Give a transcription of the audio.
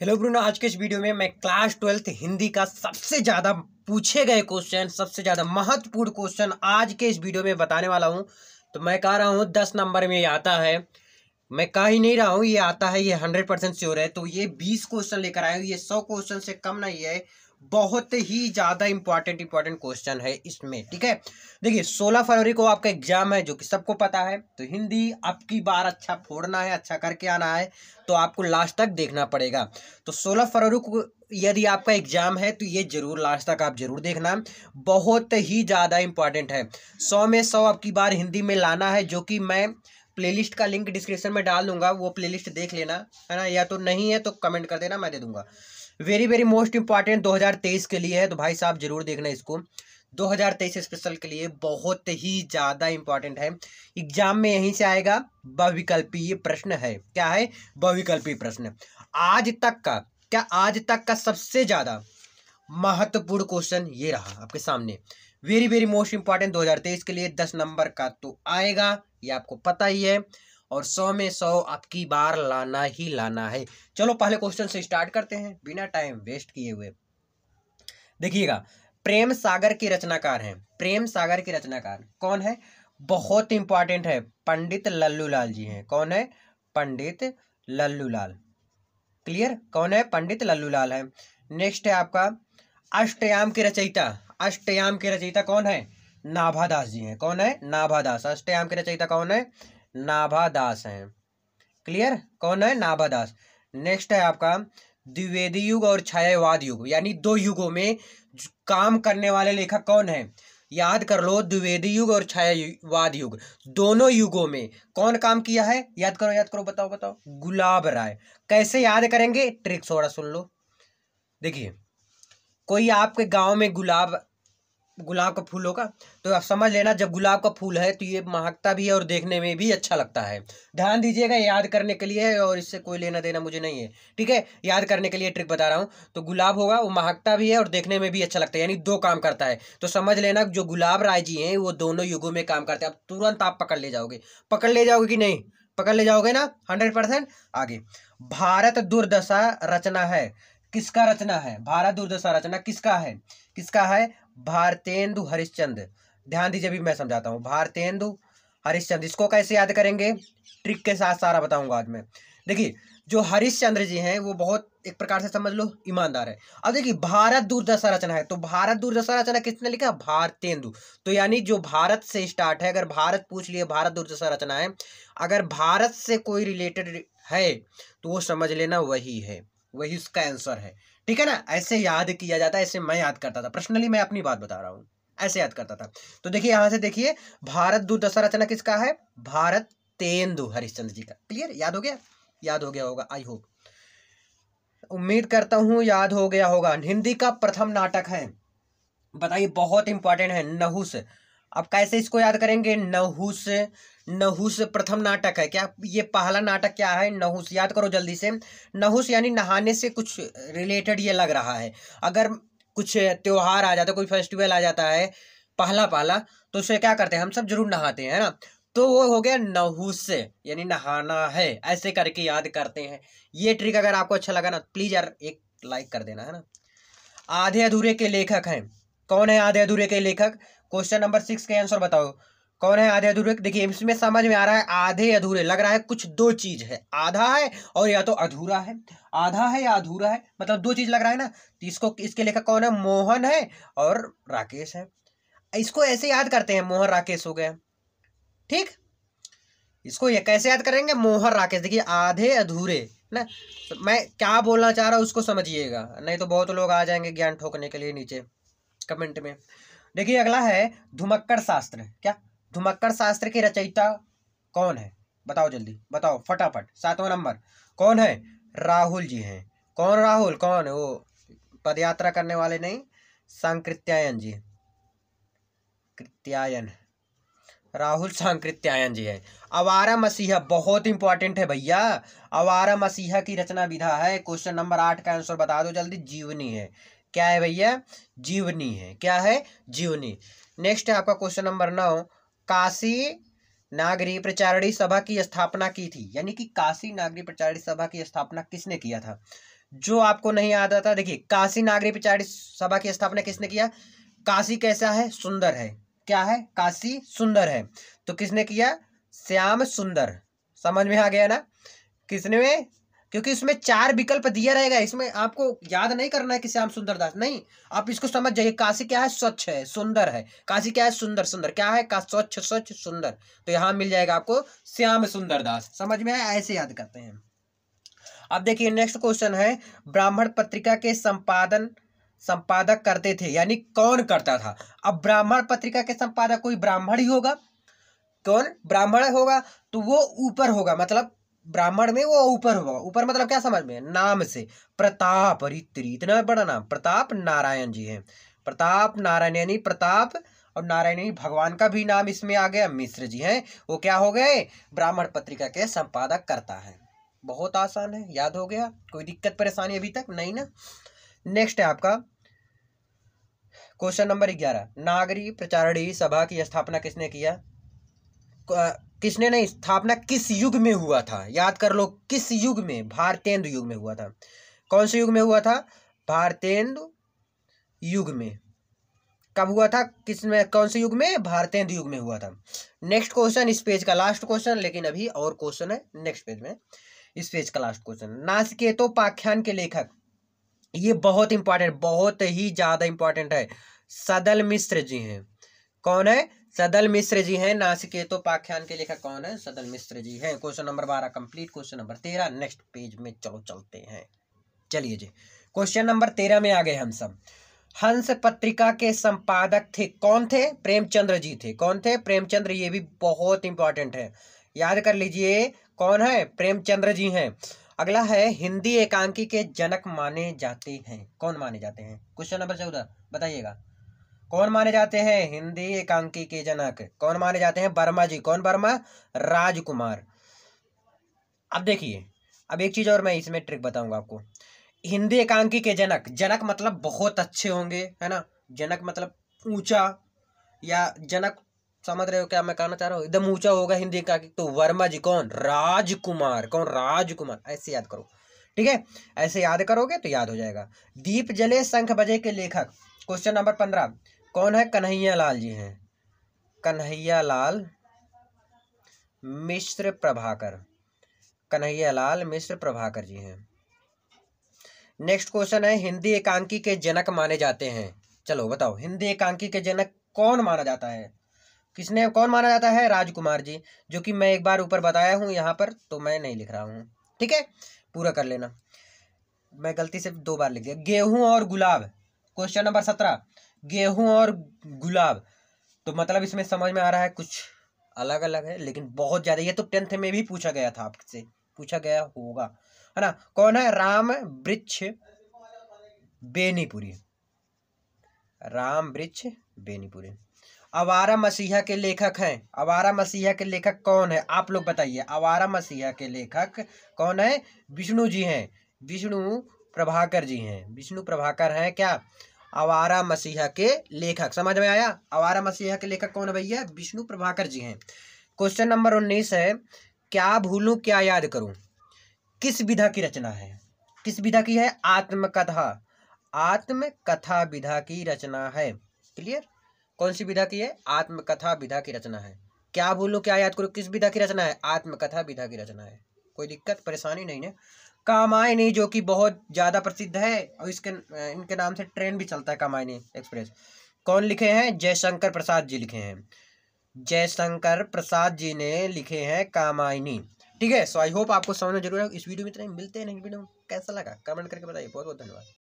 hello Bruno आज के इस वीडियो में मैं क्लास ट्वेल्थ हिंदी का सबसे ज़्यादा पूछे गए क्वेश्चन सबसे ज़्यादा महत्वपूर्ण क्वेश्चन आज के इस वीडियो में बताने वाला हूँ तो मैं कह रहा हूँ दस नंबर में आता है मैं कह ही नहीं रहा हूँ ये आता है ये हंड्रेड परसेंट श्योर है तो ये बीस क्वेश्चन लेकर आया हूँ ये सौ क्वेश्चन से कम नहीं है बहुत ही ज़्यादा इंपॉर्टेंट इंपॉर्टेंट क्वेश्चन है इसमें ठीक है देखिए सोलह फरवरी को आपका एग्जाम है जो कि सबको पता है तो हिंदी आपकी बार अच्छा फोड़ना है अच्छा करके आना है तो आपको लास्ट तक देखना पड़ेगा तो सोलह फरवरी को यदि आपका एग्जाम है तो ये जरूर लास्ट तक आप जरूर देखना बहुत ही ज़्यादा इंपॉर्टेंट है सौ में सौ आपकी बार हिंदी में लाना है जो कि मैं प्लेलिस्ट का लिंक डिस्क्रिप्शन में डाल दूंगा वो प्लेलिस्ट देख लेना है ना या तो नहीं है तो कमेंट कर देना मैं दे दूंगा वेरी वेरी मोस्ट इंपॉर्टेंट 2023 के लिए है तो भाई साहब जरूर देखना इसको 2023 स्पेशल के लिए बहुत ही ज़्यादा इंपॉर्टेंट है एग्जाम में यहीं से आएगा बहुविकल्पीय प्रश्न है क्या है बहुविकल्पीय प्रश्न आज तक का क्या आज तक का सबसे ज़्यादा महत्वपूर्ण क्वेश्चन ये रहा आपके सामने वेरी वेरी मोस्ट इंपॉर्टेंट 2023 के लिए 10 नंबर का तो आएगा ये आपको पता ही है और 100 में 100 आपकी बार लाना ही लाना है चलो पहले क्वेश्चन से स्टार्ट करते हैं बिना टाइम वेस्ट किए हुए देखिएगा प्रेम सागर के रचनाकार हैं प्रेम सागर के रचनाकार कौन है बहुत इंपॉर्टेंट है पंडित लल्लू लाल जी हैं कौन है पंडित लल्लू लाल क्लियर कौन है पंडित लल्लू लाल है नेक्स्ट है आपका अष्टयाम के रचयिता अष्टयाम के रचयिता कौन है नाभादास जी हैं कौन है नाभादास अष्टयाम के रचयिता कौन है नाभादास हैं क्लियर कौन है नाभादास नेक्स्ट है आपका द्विवेदी युग और छायावाद युग यानी दो युगों में काम करने वाले लेखक कौन है याद कर लो द्विवेदी युग और छायावाद युग दोनों युगों में कौन काम किया है याद करो याद करो बताओ बताओ गुलाब राय कैसे याद करेंगे ट्रिक्स थोड़ा सुन लो देखिए कोई आपके गांव में गुलाब गुलाब का फूल होगा तो आप समझ लेना जब गुलाब का फूल है तो ये महकता भी है और देखने में भी अच्छा लगता है ध्यान दीजिएगा याद करने के लिए और इससे कोई लेना देना मुझे नहीं है ठीक है याद करने के लिए ट्रिक बता रहा हूँ तो गुलाब होगा वो महकता भी है और देखने में भी अच्छा लगता है यानी दो काम करता है तो समझ लेना जो गुलाब राय जी हैं वो दोनों युगों में काम करते हैं अब तुरंत आप पकड़ ले जाओगे पकड़ ले जाओगे कि नहीं पकड़ ले जाओगे ना हंड्रेड परसेंट आगे भारत दुर्दशा रचना है किसका रचना है भारत दुर्दशा रचना किसका है किसका है भारतेंदु हरिश्चंद्र ध्यान दीजिए अभी मैं समझाता हूँ भारतेंदु हरिश्चंद्र इसको कैसे याद करेंगे ट्रिक के साथ सारा बताऊंगा आज मैं देखिए जो हरिश्चंद्र जी हैं वो बहुत एक प्रकार से समझ लो ईमानदार है अब देखिए भारत दुर्दशा रचना है तो भारत दुर्दशा रचना किसने लिखा भारतेंदु तो यानी जो भारत से स्टार्ट है अगर भारत पूछ लिए भारत दुर्दशा रचना है अगर भारत से कोई रिलेटेड है तो वो समझ लेना वही है वही उसका आंसर है ठीक है ना ऐसे याद किया जाता है ऐसे मैं याद करता था पर्सनली मैं अपनी बात बता रहा हूँ ऐसे याद करता था तो देखिए यहाँ से देखिए भारत दुर्दशा रचना किसका है भारत तेंदु हरिश्चंद्र जी का क्लियर याद हो गया याद हो गया होगा आई होप उम्मीद करता हूँ याद हो गया होगा हिंदी का प्रथम नाटक है बताइए बहुत इंपॉर्टेंट है नहुस अब कैसे इसको याद करेंगे नहुस नहुस प्रथम नाटक है क्या ये पहला नाटक क्या है नहुस याद करो जल्दी से नहुस यानी नहाने से कुछ रिलेटेड ये लग रहा है अगर कुछ त्यौहार आ जाता है कोई फेस्टिवल आ जाता है पहला पहला तो उसे क्या करते हैं हम सब जरूर नहाते हैं ना तो वो हो गया नहुस यानी नहाना है ऐसे करके याद करते हैं ये ट्रिक अगर आपको अच्छा लगा ना प्लीज़ यार एक लाइक कर देना है ना आधे अधूरे के लेखक हैं कौन है आधे अधूरे के लेखक क्वेश्चन नंबर सिक्स के आंसर बताओ कौन है आधे अधूरे देखिए इसमें समझ में आ रहा है आधे अधूरे लग रहा है कुछ दो चीज है आधा है और या तो अधूरा है आधा है या अधूरा है मतलब दो चीज लग रहा है ना तो इसको इसके लेखक कौन है मोहन है और राकेश है इसको ऐसे याद करते हैं मोहन राकेश हो गया ठीक इसको ये कैसे याद करेंगे मोहन राकेश देखिए आधे अधूरे ना तो मैं क्या बोलना चाह रहा हूँ उसको समझिएगा नहीं तो बहुत लोग आ जाएंगे ज्ञान ठोकने के लिए नीचे कमेंट में देखिए अगला है धुमक्कड़ शास्त्र क्या धुमक्कड़ शास्त्र के रचयिता कौन है बताओ जल्दी बताओ फटाफट सातवां नंबर कौन है राहुल जी हैं कौन राहुल कौन वो पद यात्रा करने वाले नहीं सांकृत्यायन जी कृत्यायन राहुल सांकृत्यायन जी है अवारा मसीहा बहुत इंपॉर्टेंट है भैया अवारा मसीहा की रचना विधा है क्वेश्चन नंबर आठ का आंसर बता दो जल्दी जीवनी है क्या है भैया जीवनी है क्या है जीवनी नेक्स्ट है आपका क्वेश्चन नंबर नौ काशी नागरी प्रचारणी सभा की स्थापना की थी यानी कि काशी नागरी प्रचारणी सभा की स्थापना किसने किया था जो आपको नहीं याद आता देखिए काशी नागरी प्रचारणी सभा की स्थापना किसने किया काशी कैसा है सुंदर है क्या है काशी सुंदर है तो किसने किया श्याम सुंदर समझ में आ गया ना किसने में क्योंकि इसमें चार विकल्प दिया रहेगा इसमें आपको याद नहीं करना है कि श्याम सुंदर दास नहीं आप इसको समझ जाइए काशी क्या है स्वच्छ है सुंदर है काशी क्या है सुंदर सुंदर क्या है का स्वच्छ स्वच्छ सुंदर तो यहाँ मिल जाएगा आपको श्याम सुंदर दास समझ में आया ऐसे याद करते हैं अब देखिए नेक्स्ट क्वेश्चन है ब्राह्मण पत्रिका के संपादन संपादक करते थे यानी कौन करता था अब ब्राह्मण पत्रिका के संपादक कोई ब्राह्मण ही होगा कौन ब्राह्मण होगा तो वो ऊपर होगा मतलब ब्राह्मण में वो ऊपर होगा ऊपर मतलब क्या समझ में नाम से प्रताप रित्री इतना बड़ा नाम प्रताप नारायण जी है प्रताप नारायण यानी प्रताप और यानी भगवान का भी नाम इसमें आ गया मिश्र जी हैं वो क्या हो गए ब्राह्मण पत्रिका के संपादक करता है बहुत आसान है याद हो गया कोई दिक्कत परेशानी अभी तक नहीं ना नेक्स्ट है आपका क्वेश्चन नंबर ग्यारह नागरी प्रचारणी सभा की स्थापना किसने किया किसने नहीं स्थापना किस युग में हुआ था याद कर लो किस युग में भारतेंदु युग में हुआ था कौन से युग में हुआ था भारतेंदु युग में कब हुआ था किस में कौन से युग में भारतेंदु युग में हुआ था नेक्स्ट क्वेश्चन इस पेज का लास्ट क्वेश्चन लेकिन अभी और क्वेश्चन है नेक्स्ट पेज में इस पेज का लास्ट क्वेश्चन पाख्यान के लेखक ये बहुत इंपॉर्टेंट बहुत ही ज़्यादा इंपॉर्टेंट है सदल मिश्र जी हैं कौन है सदल मिश्र जी हैं नासिकेतो पाख्यान के लेखक कौन है सदल मिश्र जी हैं क्वेश्चन नंबर बारह कंप्लीट क्वेश्चन नंबर तेरह नेक्स्ट पेज में चलो चलते हैं चलिए जी क्वेश्चन नंबर तेरह में आ गए हम सब हंस पत्रिका के संपादक थे कौन थे प्रेमचंद्र जी थे कौन थे प्रेमचंद्र ये भी बहुत इंपॉर्टेंट है याद कर लीजिए कौन है प्रेमचंद्र जी हैं अगला है हिंदी एकांकी के जनक माने जाते हैं कौन माने जाते हैं क्वेश्चन नंबर चौदह बताइएगा कौन माने जाते हैं हिंदी एकांकी के जनक कौन माने जाते हैं वर्मा जी कौन वर्मा राजकुमार अब देखिए अब एक चीज़ और मैं इसमें ट्रिक बताऊंगा आपको हिंदी एकांकी के जनक जनक मतलब बहुत अच्छे होंगे है ना जनक मतलब ऊंचा या जनक समझ रहे हो क्या मैं कहना चाह रहा हूँ एकदम ऊंचा होगा हिंदी का तो वर्मा जी कौन राजकुमार कौन राजकुमार ऐसे याद करो ठीक है ऐसे याद करोगे तो याद हो जाएगा दीप जले शंख बजे के लेखक क्वेश्चन नंबर पंद्रह कौन है कन्हैया लाल जी हैं कन्हैया लाल मिश्र प्रभाकर कन्हैया लाल मिश्र प्रभाकर जी हैं नेक्स्ट क्वेश्चन है हिंदी एकांकी के जनक माने जाते हैं चलो बताओ हिंदी एकांकी के जनक कौन माना जाता है किसने कौन माना जाता है राजकुमार जी जो कि मैं एक बार ऊपर बताया हूँ यहाँ पर तो मैं नहीं लिख रहा हूँ ठीक है पूरा कर लेना मैं गलती से दो बार लिख दिया गेहूं और गुलाब क्वेश्चन नंबर सत्रह गेहूं और गुलाब तो मतलब इसमें समझ में आ रहा है कुछ अलग अलग है लेकिन बहुत ज़्यादा ये तो टेंथ में भी पूछा गया था आपसे पूछा गया होगा है ना कौन है राम वृक्ष बेनीपुरी राम वृक्ष बेनीपुरी अवारा मसीहा के लेखक हैं अवारा मसीहा के लेखक कौन है आप लोग बताइए अवारा मसीहा के लेखक कौन है विष्णु जी हैं विष्णु प्रभाकर जी हैं विष्णु प्रभाकर हैं क्या अवारा मसीहा के लेखक समझ में आया अवारा मसीहा के लेखक कौन है भैया विष्णु प्रभाकर जी हैं क्वेश्चन नंबर उन्नीस है क्या भूलूँ क्या याद करूं किस विधा की रचना है किस विधा की है आत्मकथा आत्मकथा विधा की रचना है क्लियर कौन सी विधा की है आत्मकथा विधा की रचना है क्या भूलूँ क्या याद करूं किस विधा की रचना है आत्मकथा विधा की रचना है कोई दिक्कत परेशानी नहीं है कामायनी जो कि बहुत ज़्यादा प्रसिद्ध है और इसके इनके नाम से ट्रेन भी चलता है कामायनी एक्सप्रेस कौन लिखे हैं जयशंकर प्रसाद जी लिखे हैं जयशंकर प्रसाद जी ने लिखे हैं कामायनी ठीक है सो आई होप आपको समझना जरूर है इस वीडियो में इतना मिलते हैं नेक्स्ट वीडियो कैसा लगा कमेंट करके बताइए बहुत बहुत धन्यवाद